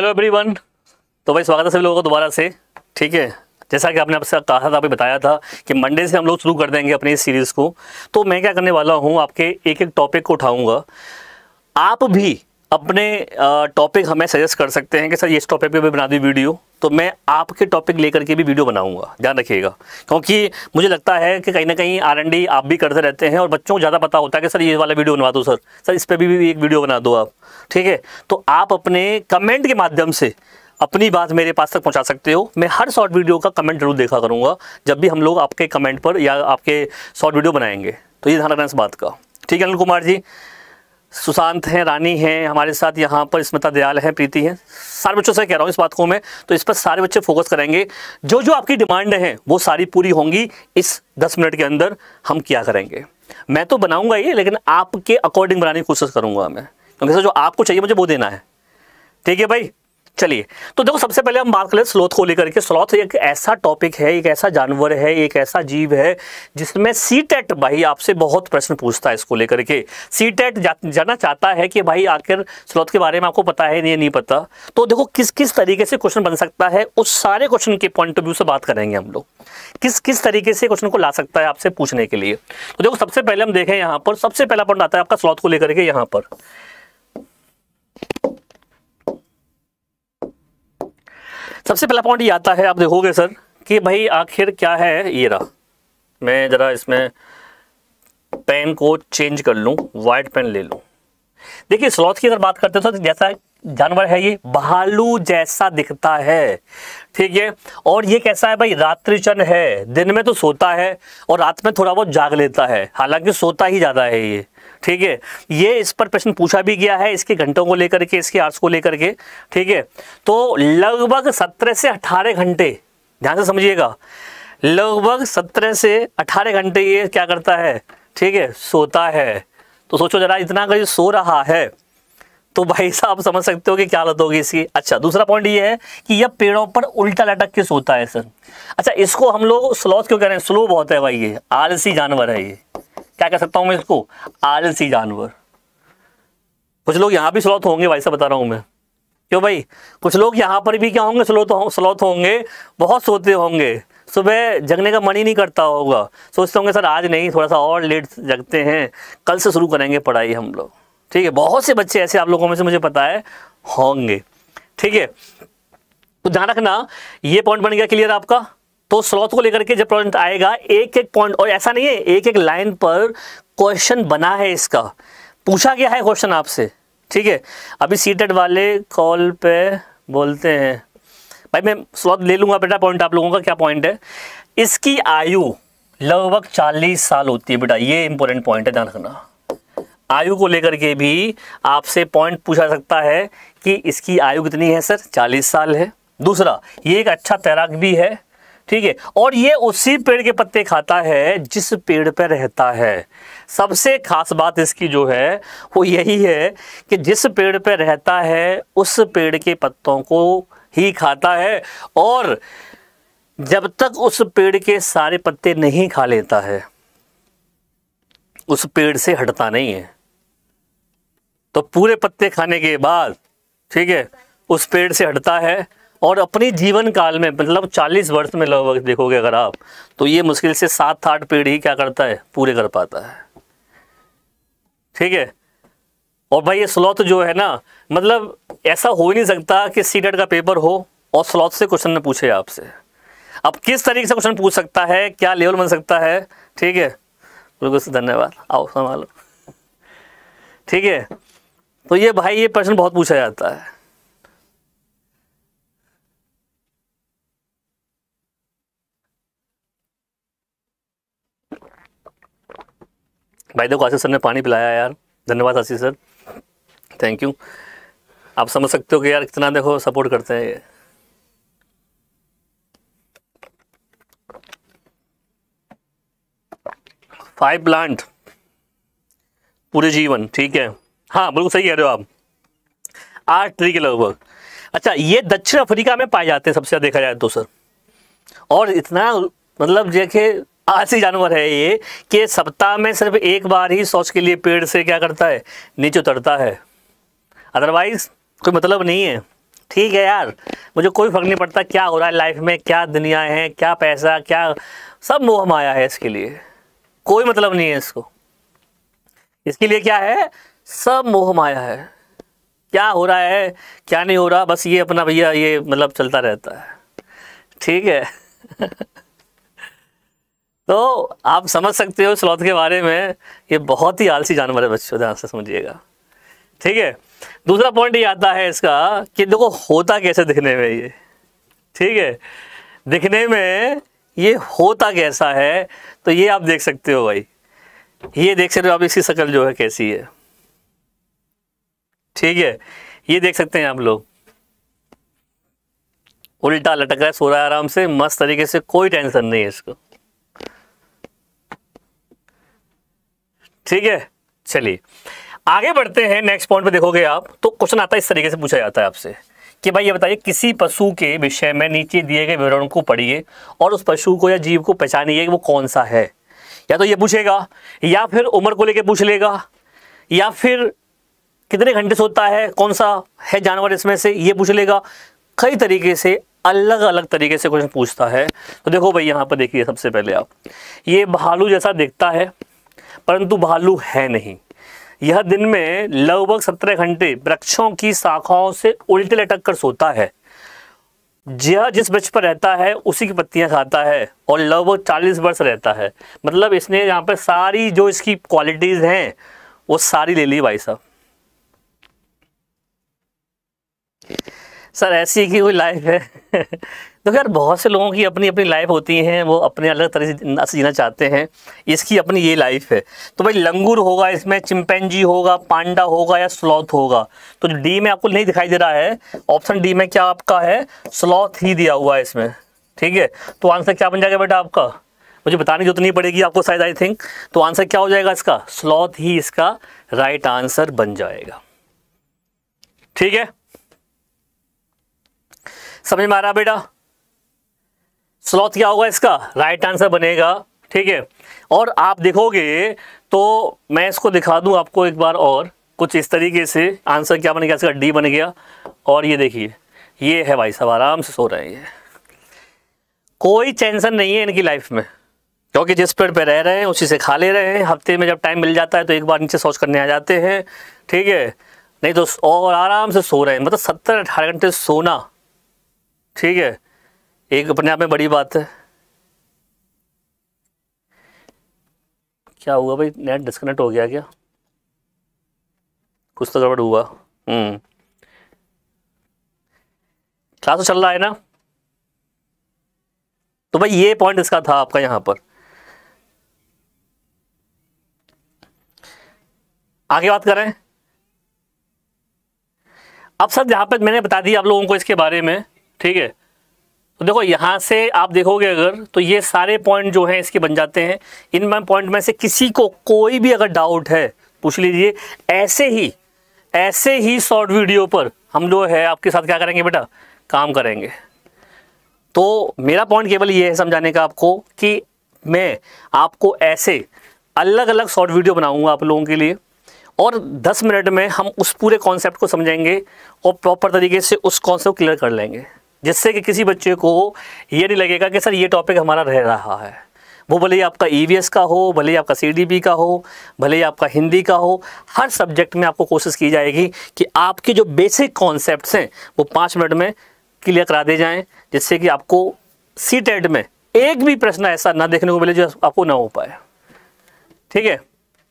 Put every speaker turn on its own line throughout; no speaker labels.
hello everyone तो भाई स्वागत है सभी लोगों को दोबारा से ठीक है जैसा कि आपने आपसे कहा था आपने बताया था कि मंडे से हम लोग शुरू कर देंगे अपनी इस सीरीज़ को तो मैं क्या करने वाला हूँ आपके एक एक टॉपिक को उठाऊंगा आप भी अपने टॉपिक हमें सजेस्ट कर सकते हैं कि सर इस टॉपिक पे भी बना दी वीडियो तो मैं आपके टॉपिक लेकर के भी वीडियो बनाऊंगा ध्यान रखिएगा क्योंकि मुझे लगता है कि कहीं ना कहीं आर एन डी आप भी करते रहते हैं और बच्चों को ज़्यादा पता होता है कि सर ये वाला वीडियो बनवा दो सर सर इस पर भी, भी एक वीडियो बना दो आप ठीक है तो आप अपने कमेंट के माध्यम से अपनी बात मेरे पास तक पहुंचा सकते हो मैं हर शॉर्ट वीडियो का कमेंट जरूर देखा करूंगा जब भी हम लोग आपके कमेंट पर या आपके शॉर्ट वीडियो बनाएंगे तो ये ध्यान रखना इस बात का ठीक है अनिल कुमार जी सुशांत हैं रानी हैं हमारे साथ यहाँ पर स्मिता दयाल हैं प्रीति हैं सारे बच्चों से कह रहा हूँ इस बात को मैं तो इस पर सारे बच्चे फोकस करेंगे जो जो आपकी डिमांड हैं वो सारी पूरी होंगी इस दस मिनट के अंदर हम क्या करेंगे मैं तो बनाऊंगा ये लेकिन आपके अकॉर्डिंग बनाने की कोशिश करूंगा मैं क्योंकि सर जो आपको चाहिए मुझे वो देना है ठीक है भाई चलिए तो देखो सबसे पहले हम बात करें स्लोथ को लेकर के स्लोथ एक ऐसा टॉपिक है एक ऐसा जानवर है एक ऐसा जीव है जिसमें सी टेट e भाई आपसे बहुत प्रश्न पूछता है इसको लेकर के सी टेट e जाना चाहता है कि भाई आखिर स्लोथ के बारे में आपको पता है नहीं नहीं पता तो देखो किस किस तरीके से क्वेश्चन बन सकता है उस सारे क्वेश्चन के पॉइंट ऑफ व्यू से बात करेंगे हम लोग किस किस तरीके से क्वेश्चन को ला सकता है आपसे पूछने के लिए तो देखो सबसे पहले हम देखें यहाँ पर सबसे पहला पॉइंट आता है आपका स्लोथ को लेकर के यहाँ पर सबसे पहला पॉइंट ये आता है आप देखोगे सर कि भाई आखिर क्या है ये रहा मैं ज़रा इसमें पेन को चेंज कर लूँ वाइट पेन ले लूँ देखिए स्लॉथ की अगर बात करते हैं तो जैसा जानवर है ये भालू जैसा दिखता है ठीक है और ये कैसा है भाई रात्रिचन है दिन में तो सोता है और रात में थोड़ा बहुत जाग लेता है हालांकि सोता ही ज़्यादा है ये ठीक है ये इस पर प्रश्न पूछा भी गया है इसके घंटों को लेकर के इसके आर्ट्स को लेकर के ठीक है तो लगभग सत्रह से अठारह घंटे ध्यान से समझिएगा लगभग सत्रह से अठारह घंटे ये क्या करता है ठीक है सोता है तो सोचो जरा इतना अगर ये सो रहा है तो भाई साहब समझ सकते हो कि क्या हालत होगी इसकी अच्छा दूसरा पॉइंट ये है कि यह पेड़ों पर उल्टा लटक के सोता है सर अच्छा इसको हम लोग स्लोथ क्यों कह रहे हैं स्लो बहुत है भाई ये आलसी जानवर है ये क्या कह सकता हूँ मैं इसको आलसी जानवर कुछ लोग यहाँ भी स्लोथ होंगे भाई साहब बता रहा हूँ मैं क्यों भाई कुछ लोग यहाँ पर भी क्या होंगे स्लोथ हो, स्लोथ होंगे बहुत सोते होंगे सुबह जगने का मन ही नहीं करता होगा सोचते होंगे सर आज नहीं थोड़ा सा और लेट जगते हैं कल से शुरू करेंगे पढ़ाई हम लोग ठीक है बहुत से बच्चे ऐसे आप लोगों में से मुझे पता है होंगे ठीक है तो ध्यान रखना ये पॉइंट बन गया क्लियर आपका तो स्लॉथ को लेकर के जब पॉइंट आएगा एक एक पॉइंट और ऐसा नहीं है एक एक लाइन पर क्वेश्चन बना है इसका पूछा गया है क्वेश्चन आपसे ठीक है अभी सीटेड वाले कॉल पे बोलते हैं भाई मैं स्लॉथ ले लूंगा बेटा पॉइंट आप लोगों का क्या पॉइंट है इसकी आयु लगभग चालीस साल होती है बेटा ये इंपॉर्टेंट पॉइंट है ध्यान रखना आयु को लेकर के भी आपसे पॉइंट पूछा सकता है कि इसकी आयु कितनी है सर चालीस साल है दूसरा ये एक अच्छा तैराक भी है ठीक है और ये उसी पेड़ के पत्ते खाता है जिस पेड़ पर रहता है सबसे खास बात इसकी जो है वो यही है कि जिस पेड़ पर रहता है उस पेड़ के पत्तों को ही खाता है और जब तक उस पेड़ के सारे पत्ते नहीं खा लेता है उस पेड़ से हटता नहीं है तो पूरे पत्ते खाने के बाद ठीक है उस पेड़ से हटता है और अपनी जीवन काल में मतलब 40 वर्ष में लगभग देखोगे अगर आप तो ये मुश्किल से सात आठ पेड़ ही क्या करता है पूरे कर पाता है ठीक है और भाई ये स्लॉथ जो है ना मतलब ऐसा हो ही नहीं सकता कि सी का पेपर हो और स्लॉथ से क्वेश्चन ने पूछे आपसे अब किस तरीके से क्वेश्चन पूछ सकता है क्या लेवल बन सकता है ठीक है बिल्कुल धन्यवाद आओ संभालो ठीक है तो ये भाई ये प्रश्न बहुत पूछा जाता है भाई देखो आशीष सर ने पानी पिलाया यार धन्यवाद आशीष सर थैंक यू आप समझ सकते हो कि यार कितना देखो सपोर्ट करते हैं ये फाइव प्लांट पूरे जीवन ठीक है हाँ बिल्कुल सही कह रहे हो आप आठ ट्री के लगभग अच्छा ये दक्षिण अफ्रीका में पाए जाते हैं सबसे ज़्यादा देखा जाए तो सर और इतना मतलब देखे आसी जानवर है ये कि सप्ताह में सिर्फ एक बार ही शौच के लिए पेड़ से क्या करता है नीचे उतरता है अदरवाइज कोई मतलब नहीं है ठीक है यार मुझे कोई फर्क नहीं पड़ता क्या हो रहा है लाइफ में क्या दुनिया है क्या पैसा क्या सब मोह माया है इसके लिए कोई मतलब नहीं है इसको इसके लिए क्या है सब मोह माया है क्या हो रहा है क्या नहीं हो रहा बस ये अपना भैया ये मतलब चलता रहता है ठीक है तो आप समझ सकते हो स्लॉथ के बारे में ये बहुत ही आलसी जानवर है बच्चों ध्यान से समझिएगा ठीक है दूसरा पॉइंट ये आता है इसका कि देखो होता कैसे दिखने में ये ठीक है दिखने में ये होता कैसा है तो ये आप देख सकते हो भाई ये देख सकते हो आप इसकी शक्ल जो है कैसी है ठीक है ये देख सकते हैं आप लोग उल्टा लटक रहा है सो रहा है आराम से मस्त तरीके से कोई टेंशन नहीं है इसको ठीक है चलिए आगे बढ़ते हैं नेक्स्ट पॉइंट पे देखोगे आप तो क्वेश्चन आता है इस तरीके से पूछा जाता है आपसे कि भाई ये बताइए किसी पशु के विषय में नीचे दिए गए विवरण को पढ़िए और उस पशु को या जीव को पहचानिए कि वो कौन सा है या तो ये पूछेगा या फिर उम्र को लेकर पूछ लेगा या फिर कितने घंटे सोता है कौन सा है जानवर इसमें से ये पूछ लेगा कई तरीके से अलग अलग तरीके से क्वेश्चन पूछता है तो देखो भाई यहाँ पर देखिए सबसे पहले आप ये भालू जैसा दिखता है परंतु भालू है नहीं यह दिन में लगभग सत्रह घंटे वृक्षों की शाखाओं से उल्टे लटक कर सोता है यह जिस वृक्ष पर रहता है उसी की पत्तियां खाता है और लगभग चालीस वर्ष रहता है मतलब इसने यहाँ पर सारी जो इसकी क्वालिटीज़ हैं वो सारी ले ली भाई साहब सर ऐसी की कोई लाइफ है तो यार बहुत से लोगों की अपनी अपनी लाइफ होती हैं वो अपने अलग तरह से जीना चाहते हैं इसकी अपनी ये लाइफ है तो भाई लंगूर होगा इसमें चिंपैनजी होगा पांडा होगा या स्लॉथ होगा तो डी में आपको नहीं दिखाई दे रहा है ऑप्शन डी में क्या आपका है स्लॉथ ही दिया हुआ है इसमें ठीक है तो आंसर क्या बन जाएगा बेटा आपका मुझे बताने की जरूरत नहीं पड़ेगी आपको शायद आई थिंक तो आंसर क्या हो जाएगा इसका स्लॉथ ही इसका राइट आंसर बन जाएगा ठीक है समझ में आ रहा बेटा स्लॉथ क्या होगा इसका राइट आंसर बनेगा ठीक है और आप देखोगे तो मैं इसको दिखा दूं आपको एक बार और कुछ इस तरीके से आंसर क्या बन गया इसका डी बन गया और ये देखिए ये है भाई साहब आराम से सो रहे हैं ये कोई टेंशन नहीं है इनकी लाइफ में क्योंकि जिस पेड़ पे रह रहे हैं उसी से खा ले रहे हैं हफ्ते में जब टाइम मिल जाता है तो एक बार नीचे सोच करने आ जाते हैं ठीक है नहीं तो और आराम से सो रहे हैं मतलब सत्तर अठारह घंटे सोना ठीक है एक अपने आप में बड़ी बात है क्या हुआ भाई नेट डिस्कनेक्ट हो गया क्या कुछ तो गड़बड़ हुआ हम्म क्लास तो चल रहा है ना तो भाई ये पॉइंट इसका था आपका यहाँ पर आगे बात करें अब सर यहां पर मैंने बता दिया आप लोगों को इसके बारे में ठीक है तो देखो यहाँ से आप देखोगे अगर तो ये सारे पॉइंट जो हैं इसके बन जाते हैं इन पॉइंट में से किसी को कोई भी अगर डाउट है पूछ लीजिए ऐसे ही ऐसे ही शॉर्ट वीडियो पर हम जो है आपके साथ क्या करेंगे बेटा काम करेंगे तो मेरा पॉइंट केवल ये है समझाने का आपको कि मैं आपको ऐसे अलग अलग शॉर्ट वीडियो बनाऊंगा आप लोगों के लिए और 10 मिनट में हम उस पूरे कॉन्सेप्ट को समझेंगे और प्रॉपर तरीके से उस कॉन्सेप्ट को क्लियर कर लेंगे जिससे कि किसी बच्चे को ये नहीं लगेगा कि सर ये टॉपिक हमारा रह रहा है वो भले ही आपका ई e का हो भले ही आपका सी का हो भले ही आपका हिंदी का हो हर सब्जेक्ट में आपको कोशिश की जाएगी कि आपके जो बेसिक कॉन्सेप्ट हैं वो पाँच मिनट में क्लियर करा दिए जाएँ जिससे कि आपको सी में एक भी प्रश्न ऐसा ना देखने को मिले जो आपको ना हो पाए ठीक है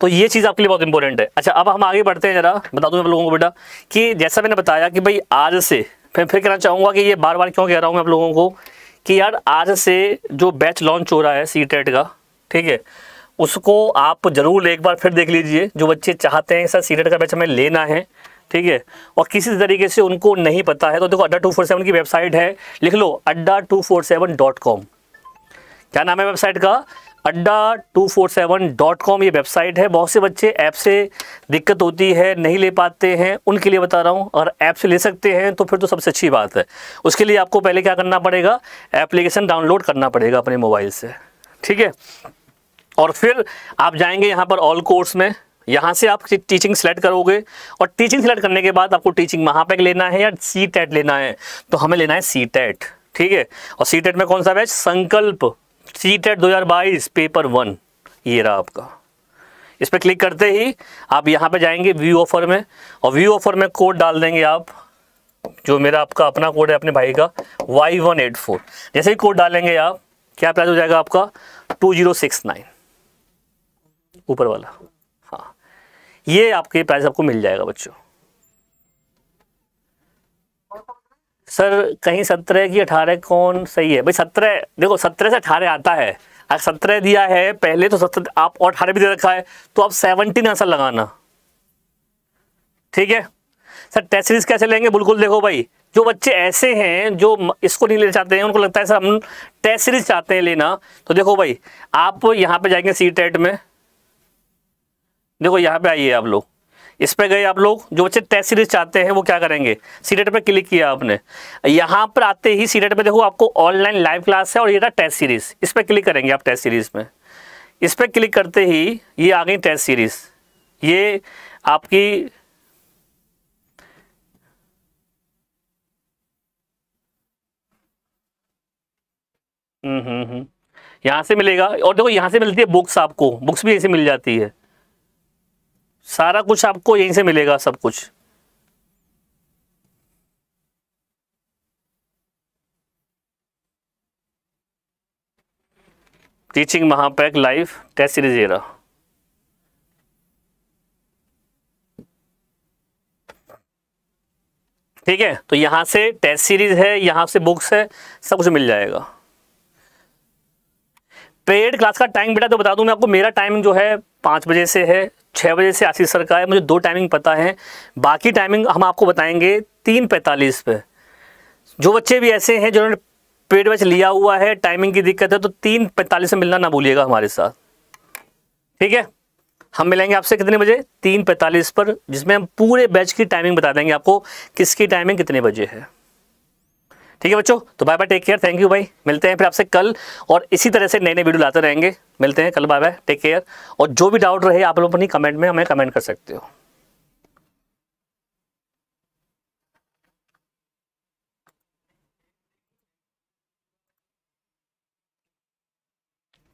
तो ये चीज़ आपके लिए बहुत इंपॉर्टेंट है अच्छा अब हम आगे बढ़ते हैं ज़रा बता दूँ आप लोगों को बेटा कि जैसा मैंने बताया कि भाई आज से फिर फिर कहना चाहूँगा कि ये बार बार क्यों कह रहा हूँ मैं आप लोगों को कि यार आज से जो बैच लॉन्च हो रहा है सी टेट e का ठीक है उसको आप ज़रूर एक बार फिर देख लीजिए जो बच्चे चाहते हैं सर सी टेट e का बैच हमें लेना है ठीक है और किसी तरीके से उनको नहीं पता है तो देखो अड्डा टू फोर सेवन की वेबसाइट है लिख लो Adda two four seven dot com क्या नाम है वेबसाइट का Adda two four seven dot com ये वेबसाइट है बहुत से बच्चे ऐप से दिक्कत होती है नहीं ले पाते हैं उनके लिए बता रहा हूँ अगर ऐप से ले सकते हैं तो फिर तो सबसे अच्छी बात है उसके लिए आपको पहले क्या करना पड़ेगा एप्लीकेशन डाउनलोड करना पड़ेगा अपने मोबाइल से ठीक है और फिर आप जाएंगे यहाँ पर ऑल कोर्स में यहाँ से आप टीचिंग सेलेक्ट करोगे और टीचिंग सेलेक्ट करने के बाद आपको टीचिंग महापैक लेना है या सी e लेना है तो हमें लेना है सी e ठीक है और सी e में कौन सा बैच संकल्प सी टेट दो पेपर वन ये रहा आपका इस पर क्लिक करते ही आप यहाँ पे जाएंगे व्यू ऑफर में और व्यू ऑफर में कोड डाल देंगे आप जो मेरा आपका अपना कोड है अपने भाई का वाई वन एट फोर जैसे ही कोड डालेंगे आप क्या प्राइस हो जाएगा आपका टू जीरो सिक्स नाइन ऊपर वाला हाँ ये आपके प्राइस आपको मिल जाएगा बच्चों सर कहीं सत्रह की अठारह कौन सही है भाई सत्रह देखो सत्रह से अठारह आता है अगर सत्रह दिया है पहले तो सत्रह आप और अठारह भी दे रखा है तो आप सेवनटीन आंसर लगाना ठीक है सर टेस्ट सीरीज कैसे लेंगे बिल्कुल देखो भाई जो बच्चे ऐसे हैं जो इसको नहीं लेना चाहते हैं उनको लगता है सर हम टेस्ट सीरीज चाहते हैं लेना तो देखो भाई आप यहाँ पे जाएंगे सी टेट e में देखो यहाँ पे आइए आप लोग इस पर गए आप लोग जो बच्चे टेस्ट सीरीज चाहते हैं वो क्या करेंगे सीरेट पर क्लिक किया आपने यहाँ पर आते ही सीरेट पर देखो आपको ऑनलाइन लाइव क्लास है और ये था टेस्ट सीरीज इस पर क्लिक करेंगे आप टेस्ट सीरीज में इस पर क्लिक करते ही ये आ गई टेस्ट सीरीज ये आपकी हम्म, हम्म हम्म यहाँ से मिलेगा और देखो यहाँ से मिलती है बुक्स आपको बुक्स भी ऐसे मिल जाती है सारा कुछ आपको यहीं से मिलेगा सब कुछ टीचिंग महापैक लाइव टेस्ट सीरीज ठीक है तो यहां से टेस्ट सीरीज है यहां से बुक्स है सब कुछ मिल जाएगा पेड क्लास का टाइम बेटा तो बता दूं मैं आपको मेरा टाइम जो है पांच बजे से है छः बजे से आशीष सर का है मुझे दो टाइमिंग पता है बाकी टाइमिंग हम आपको बताएंगे तीन पैंतालीस पे जो बच्चे भी ऐसे हैं जिन्होंने पेड बैच लिया हुआ है टाइमिंग की दिक्कत है तो तीन पैंतालीस में मिलना ना भूलिएगा हमारे साथ ठीक है हम मिलेंगे आपसे कितने बजे तीन पैंतालीस पर जिसमें हम पूरे बैच की टाइमिंग बता देंगे आपको किसकी टाइमिंग कितने बजे है ठीक है बच्चों तो bye bye take care thank you भाई मिलते हैं फिर आपसे कल और इसी तरह से नए नए वीडियो लाते रहेंगे मिलते हैं कल बाय बाय टेक केयर और जो भी डाउट रहे आप लोग अपनी कमेंट में हमें कमेंट कर सकते हो